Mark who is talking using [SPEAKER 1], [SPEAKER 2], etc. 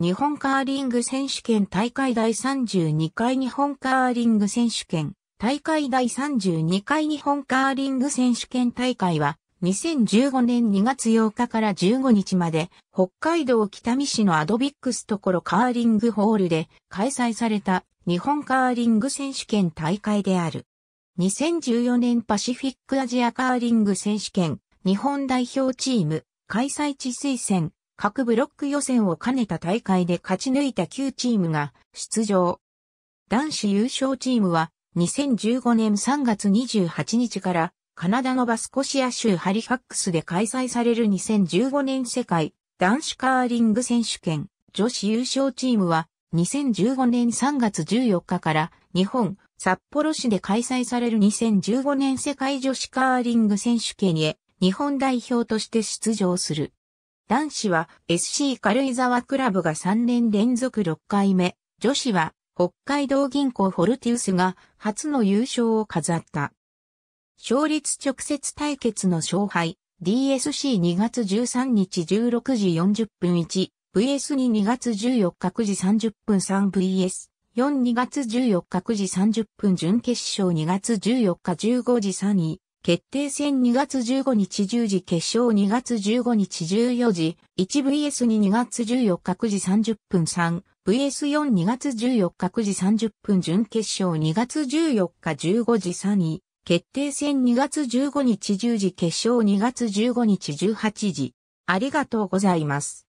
[SPEAKER 1] 日本カーリング選手権大会第32回日本カーリン
[SPEAKER 2] グ選手権大会第32回日本カーリング選手権大会は2015年2月8日から15日まで北海道北見市のアドビックスところカーリングホールで開催された日本カーリング選手権大会である。2014年パシフィックアジアカーリング選手権日本代表チーム開催地推薦各ブロック予選を兼ねた大会で勝ち抜いた9チームが出場。男子優勝チームは2015年3月28日からカナダのバスコシア州ハリファックスで開催される2015年世界男子カーリング選手権女子優勝チームは2015年3月14日から日本札幌市で開催される2015年世界女子カーリング選手権へ日本代表として出場する。男子は SC 軽井沢クラブが3年連続6回目、女子は北海道銀行フォルティウスが初の優勝を飾った。勝率直接対決の勝敗、DSC2 月13日16時40分 1VS22 月14日9時30分 3VS。4、2月14日9時30分準決勝2月14日15時3位、決定戦2月15日10時決勝2月15日14時 1vs22 月14日9時30分 3vs42 月14日9時30分準決勝2月14日15時3位決定戦2月15日10時決勝
[SPEAKER 1] 2月15日18時ありがとうございます。